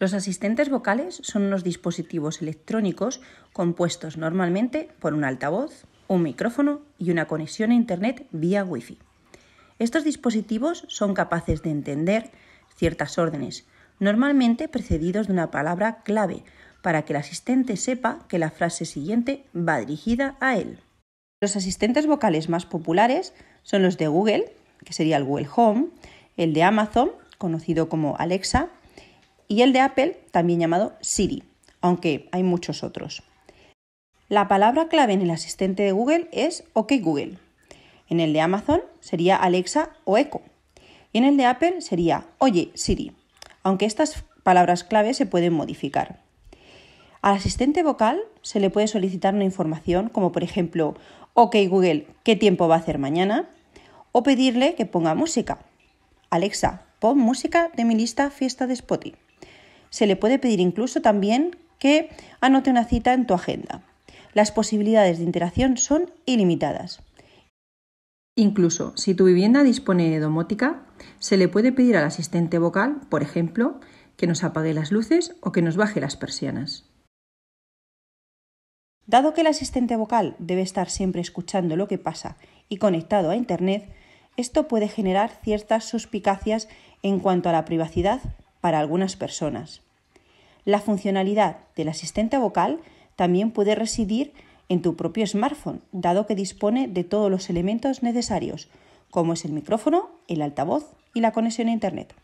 Los asistentes vocales son unos dispositivos electrónicos compuestos normalmente por un altavoz, un micrófono y una conexión a Internet vía Wi-Fi. Estos dispositivos son capaces de entender ciertas órdenes, normalmente precedidos de una palabra clave, para que el asistente sepa que la frase siguiente va dirigida a él. Los asistentes vocales más populares son los de Google, que sería el Google Home, el de Amazon, conocido como Alexa, y el de Apple, también llamado Siri, aunque hay muchos otros. La palabra clave en el asistente de Google es OK Google. En el de Amazon sería Alexa o Echo. Y en el de Apple sería Oye Siri, aunque estas palabras clave se pueden modificar. Al asistente vocal se le puede solicitar una información como por ejemplo, OK Google, ¿qué tiempo va a hacer mañana? O pedirle que ponga música. Alexa, pon música de mi lista fiesta de Spotify. Se le puede pedir incluso también que anote una cita en tu agenda. Las posibilidades de interacción son ilimitadas. Incluso si tu vivienda dispone de domótica, se le puede pedir al asistente vocal, por ejemplo, que nos apague las luces o que nos baje las persianas. Dado que el asistente vocal debe estar siempre escuchando lo que pasa y conectado a Internet, esto puede generar ciertas suspicacias en cuanto a la privacidad para algunas personas. La funcionalidad del asistente vocal también puede residir en tu propio smartphone, dado que dispone de todos los elementos necesarios, como es el micrófono, el altavoz y la conexión a Internet.